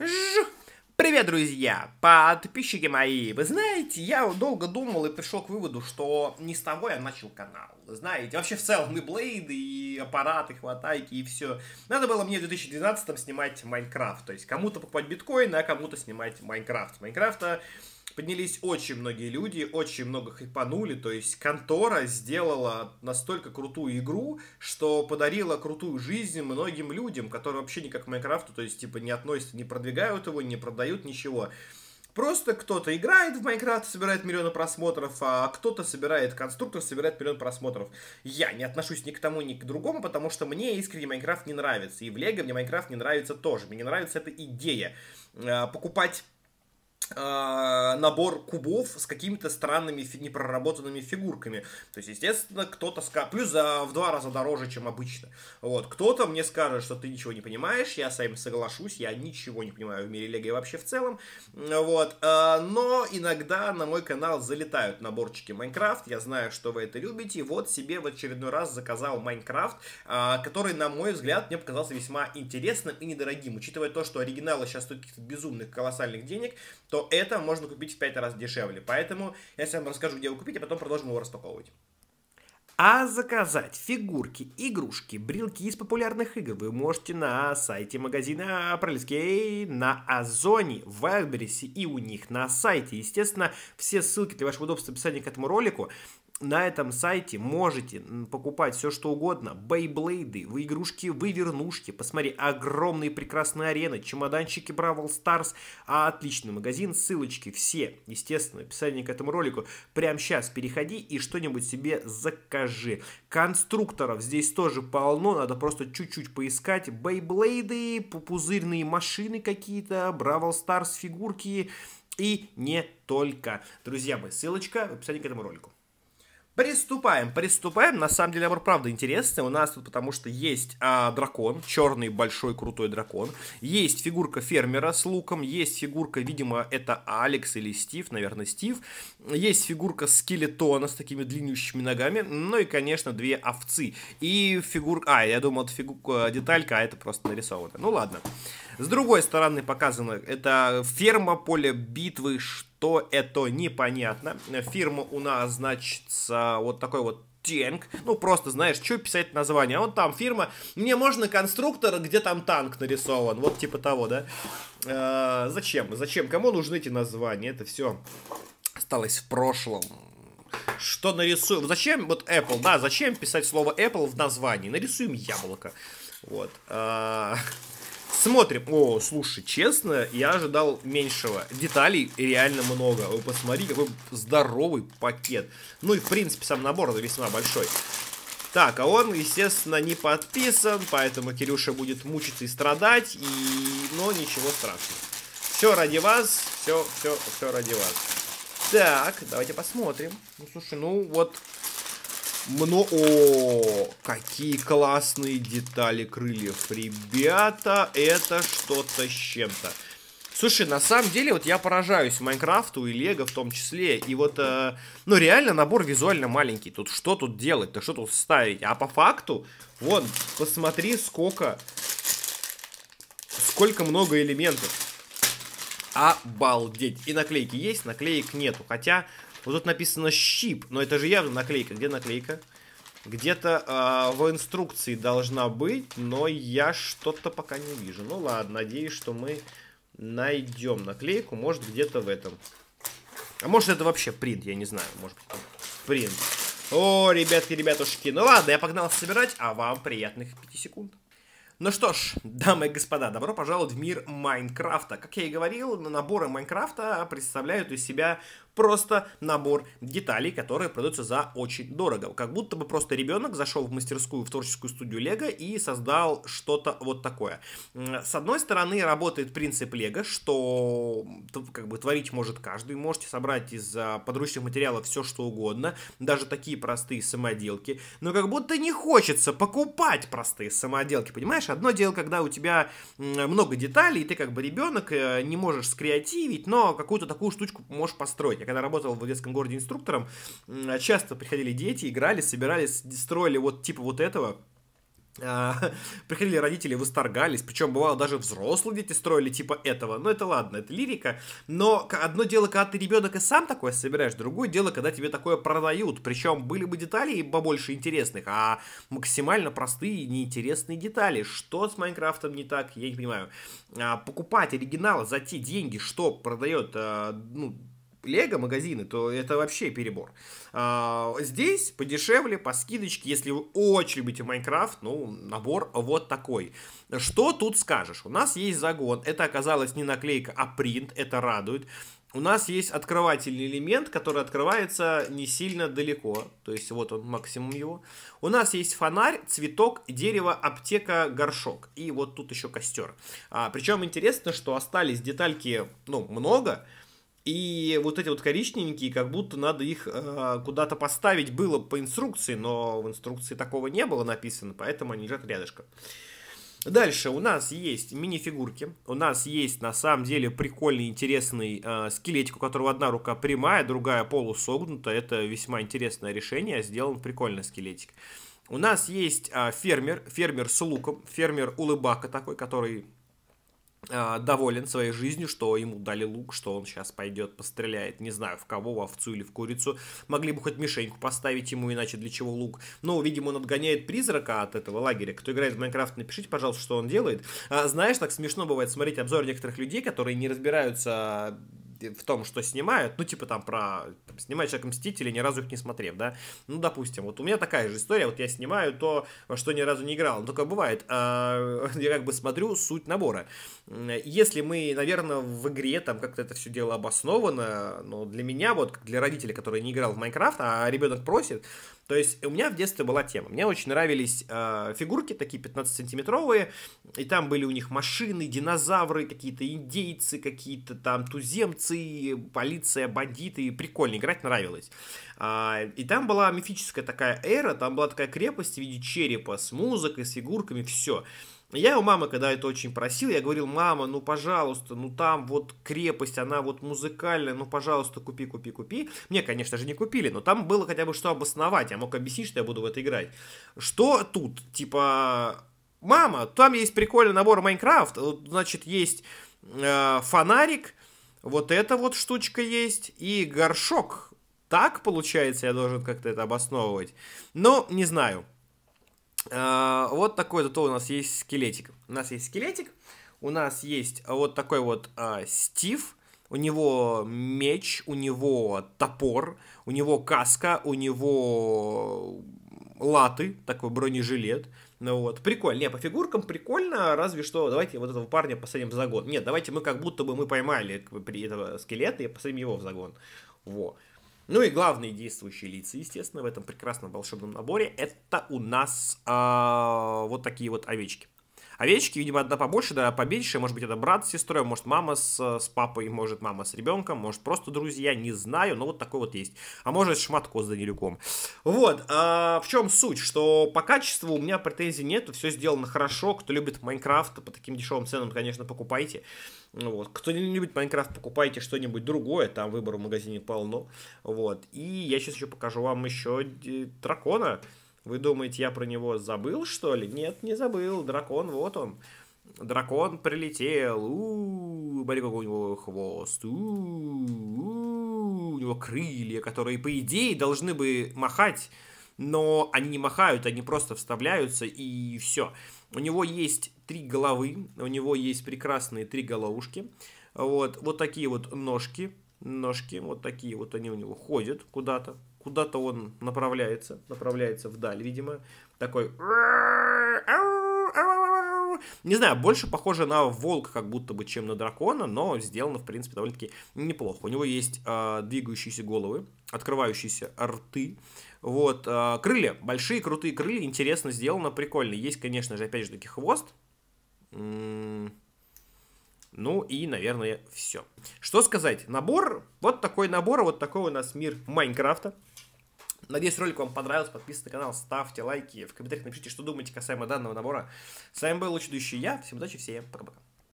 Жух. Привет, друзья, подписчики мои. Вы знаете, я долго думал и пришел к выводу, что не с того я а начал канал. Знаете, вообще в целом и блейды, и аппараты, хватайки, и все. Надо было мне в 2012 снимать Майнкрафт. То есть кому-то покупать биткоин, а кому-то снимать Майнкрафт. Майнкрафта поднялись очень многие люди, очень много хайпанули, то есть контора сделала настолько крутую игру, что подарила крутую жизнь многим людям, которые вообще никак к Майнкрафту, то есть типа не относятся, не продвигают его, не продают ничего. Просто кто-то играет в Майнкрафт, собирает миллионы просмотров, а кто-то собирает конструктор, собирает миллион просмотров. Я не отношусь ни к тому, ни к другому, потому что мне искренне Майнкрафт не нравится. И в Лего мне Майнкрафт не нравится тоже. Мне не нравится эта идея. Э, покупать а, набор кубов с какими-то странными фи- непроработанными фигурками. То есть, естественно, кто-то скажет, плюс за, в два раза дороже, чем обычно. Вот, кто-то мне скажет, что ты ничего не понимаешь, я с этим соглашусь, я ничего не понимаю в мире Лего вообще в целом. Вот, а, но иногда на мой канал залетают наборчики Майнкрафт, я знаю, что вы это любите, и вот себе в очередной раз заказал Майнкрафт, а, который, на мой взгляд, мне показался весьма интересным и недорогим. Учитывая то, что оригиналы сейчас стоят каких-то безумных, колоссальных денег, то что это можно купить в 5 раз дешевле. Поэтому я сейчас вам расскажу, где его купить, а потом продолжим его распаковывать. А заказать фигурки, игрушки, брелки из популярных игр вы можете на сайте магазина Апрельский, на Озоне, в Вайлдберрисе и у них на сайте. Естественно, все ссылки для вашего удобства в описании к этому ролику на этом сайте можете покупать все что угодно. Бейблейды, вы игрушки, вывернушки. Посмотри, огромные прекрасные арены, чемоданчики Бравл Старс. А, отличный магазин, ссылочки все, естественно, в описании к этому ролику. Прямо сейчас переходи и что-нибудь себе закажи. Конструкторов здесь тоже полно, надо просто чуть-чуть поискать. Бейблейды, пузырные машины какие-то, Бравл Старс фигурки и не только. Друзья мои, ссылочка в описании к этому ролику. Приступаем, приступаем. На самом деле, обзор правда интересный. У нас тут потому что есть а, дракон, черный большой крутой дракон. Есть фигурка фермера с луком. Есть фигурка, видимо, это Алекс или Стив, наверное, Стив. Есть фигурка скелетона с такими длиннющими ногами. Ну и, конечно, две овцы. И фигурка... А, я думал, это фигурка э, деталька, а это просто нарисовано. Ну ладно. С другой стороны показано, это ферма, поле битвы, что то это непонятно. Фирма у нас, значит, а, вот такой вот Тенк, ну просто, знаешь, что писать название, а вот там фирма, мне можно конструктор, где там танк нарисован, вот типа того, да, э, зачем, зачем, кому нужны эти названия, это все осталось в прошлом, что нарисуем, зачем, вот Apple, да, зачем писать слово Apple в названии, нарисуем яблоко, вот, э, Смотрим. О, слушай, честно, я ожидал меньшего. Деталей реально много. Вы посмотрите, какой здоровый пакет. Ну и, в принципе, сам набор весьма большой. Так, а он, естественно, не подписан, поэтому Кирюша будет мучиться и страдать, и... но ничего страшного. Все ради вас, все, все, все ради вас. Так, давайте посмотрим. Ну, слушай, ну вот много... О, какие классные детали крыльев. Ребята, это что-то с чем-то. Слушай, на самом деле, вот я поражаюсь Майнкрафту и Лего в том числе. И вот, э, ну, реально набор визуально маленький. Тут что тут делать-то, что тут ставить? А по факту, вот, посмотри, сколько... Сколько много элементов. Обалдеть. И наклейки есть, наклеек нету. Хотя вот тут написано щип, но это же явно наклейка. Где наклейка? Где-то э, в инструкции должна быть, но я что-то пока не вижу. Ну ладно, надеюсь, что мы найдем наклейку. Может, где-то в этом. А может, это вообще принт, я не знаю. Может, принт. О, ребятки, ребятушки. Ну ладно, я погнал собирать, а вам приятных 5 секунд. Ну что ж, дамы и господа, добро пожаловать в мир Майнкрафта. Как я и говорил, наборы Майнкрафта представляют из себя просто набор деталей, которые продаются за очень дорого. Как будто бы просто ребенок зашел в мастерскую, в творческую студию Лего и создал что-то вот такое. С одной стороны, работает принцип Лего, что как бы творить может каждый, можете собрать из а, подручных материалов все, что угодно, даже такие простые самоделки, но как будто не хочется покупать простые самоделки, понимаешь? Одно дело, когда у тебя много деталей, и ты как бы ребенок, э, не можешь скреативить, но какую-то такую штучку можешь построить. Я когда работал в детском городе инструктором, часто приходили дети, играли, собирались, строили вот типа вот этого, а, приходили родители, восторгались, причем бывало даже взрослые дети строили типа этого, но ну, это ладно, это лирика, но одно дело, когда ты ребенок и сам такое собираешь, другое дело, когда тебе такое продают, причем были бы детали побольше интересных, а максимально простые неинтересные детали, что с Майнкрафтом не так, я не понимаю, а, покупать оригинал за те деньги, что продает, а, ну, лего-магазины, то это вообще перебор. А, здесь подешевле, по скидочке, если вы очень любите Майнкрафт, ну, набор вот такой. Что тут скажешь? У нас есть загон, это оказалось не наклейка, а принт, это радует. У нас есть открывательный элемент, который открывается не сильно далеко. То есть вот он, максимум его. У нас есть фонарь, цветок, дерево, аптека, горшок. И вот тут еще костер. А, причем интересно, что остались детальки, ну, много. Много и вот эти вот коричневенькие, как будто надо их э, куда-то поставить было по инструкции, но в инструкции такого не было написано, поэтому они лежат рядышком. Дальше у нас есть мини-фигурки, у нас есть на самом деле прикольный, интересный э, скелетик, у которого одна рука прямая, другая полусогнута, это весьма интересное решение, сделан прикольный скелетик. У нас есть э, фермер, фермер с луком, фермер улыбака такой, который Э, доволен своей жизнью, что ему дали лук, что он сейчас пойдет постреляет, не знаю, в кого, в овцу или в курицу. Могли бы хоть мишеньку поставить ему, иначе для чего лук. Но, видимо, он отгоняет призрака от этого лагеря. Кто играет в Майнкрафт, напишите, пожалуйста, что он делает. А, знаешь, так смешно бывает смотреть обзор некоторых людей, которые не разбираются в том, что снимают, ну, типа там про снимать человека Мстители, ни разу их не смотрев, да, ну, допустим, вот у меня такая же история, вот я снимаю то, во что ни разу не играл, ну, только бывает, а, я как бы смотрю суть набора. Если мы, наверное, в игре там как-то это все дело обосновано, но для меня, вот, для родителей, который не играл в Майнкрафт, а ребенок просит, то есть у меня в детстве была тема. Мне очень нравились э, фигурки такие 15-сантиметровые, и там были у них машины, динозавры, какие-то индейцы, какие-то там туземцы, полиция, бандиты. Прикольно, играть нравилось. Э, и там была мифическая такая эра, там была такая крепость в виде черепа с музыкой, с фигурками, все. Я у мамы, когда это очень просил, я говорил, мама, ну пожалуйста, ну там вот крепость, она вот музыкальная, ну пожалуйста, купи, купи, купи. Мне, конечно же, не купили, но там было хотя бы что обосновать, я мог объяснить, что я буду в это играть. Что тут? Типа, мама, там есть прикольный набор Майнкрафт, значит, есть э, фонарик, вот эта вот штучка есть, и горшок. Так, получается, я должен как-то это обосновывать. Но ну, не знаю. А, вот такой зато у нас есть скелетик. У нас есть скелетик, у нас есть вот такой вот а, Стив, у него меч, у него топор, у него каска, у него латы, такой бронежилет. Ну вот, прикольно. Не, по фигуркам прикольно, разве что давайте вот этого парня посадим в загон. Нет, давайте мы как будто бы мы поймали этого скелета и посадим его в загон. Во. Ну и главные действующие лица, естественно, в этом прекрасном волшебном наборе, это у нас а, вот такие вот овечки. Овечки, видимо, одна побольше, да, поменьше. Может быть, это брат с сестрой, может, мама с, с папой, может, мама с ребенком, может, просто друзья, не знаю, но вот такой вот есть. А может, шматко с Данилюком. Вот, а, в чем суть, что по качеству у меня претензий нет, все сделано хорошо. Кто любит Майнкрафт, по таким дешевым ценам, конечно, покупайте. Вот. Кто не любит Майнкрафт, покупайте что-нибудь другое, там выбор в магазине полно. Вот. И я сейчас еще покажу вам еще дракона. Вы думаете, я про него забыл, что ли? Нет, не забыл. Дракон, вот он. Дракон прилетел. у у смотри, какой у него хвост. У-у-у, у него крылья, которые, по идее, должны бы махать. Но они не махают, они просто вставляются и все. У него есть три головы, у него есть прекрасные три головушки. Вот, вот такие вот ножки, ножки, вот такие вот они у него ходят куда-то, куда-то он направляется, направляется вдаль, видимо, такой... Не знаю, больше похоже на волка, как будто бы, чем на дракона, но сделано, в принципе, довольно-таки неплохо. У него есть э, двигающиеся головы, открывающиеся рты, вот, э, крылья, большие крутые крылья, интересно сделано, прикольно. Есть, конечно же, опять же таки хвост, м-м, ну и, наверное, все. Что сказать? Набор, вот такой набор, вот такой у нас мир Майнкрафта. Надеюсь, ролик вам понравился. Подписывайтесь на канал, ставьте лайки. В комментариях напишите, что думаете касаемо данного набора. С вами был Лучший я. Всем удачи, всем пока-пока.